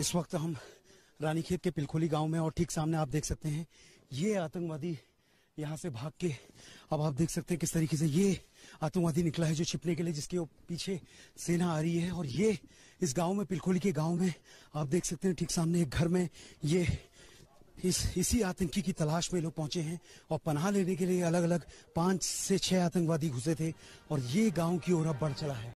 इस वक्त हम रानीखेत के पिलखोली गांव में और ठीक सामने आप देख सकते हैं ये आतंकवादी यहाँ से भाग के अब आप देख सकते हैं किस तरीके से ये आतंकवादी निकला है जो छिपने के लिए जिसके पीछे सेना आ रही है और ये इस गांव में पिलखोली के गांव में आप देख सकते हैं ठीक सामने एक घर में ये इस इसी आतंकी की तलाश में लोग पहुंचे हैं और पनाह लेने के लिए अलग अलग पांच से छह आतंकवादी घुसे थे और ये गांव की ओर अब बढ़ चला है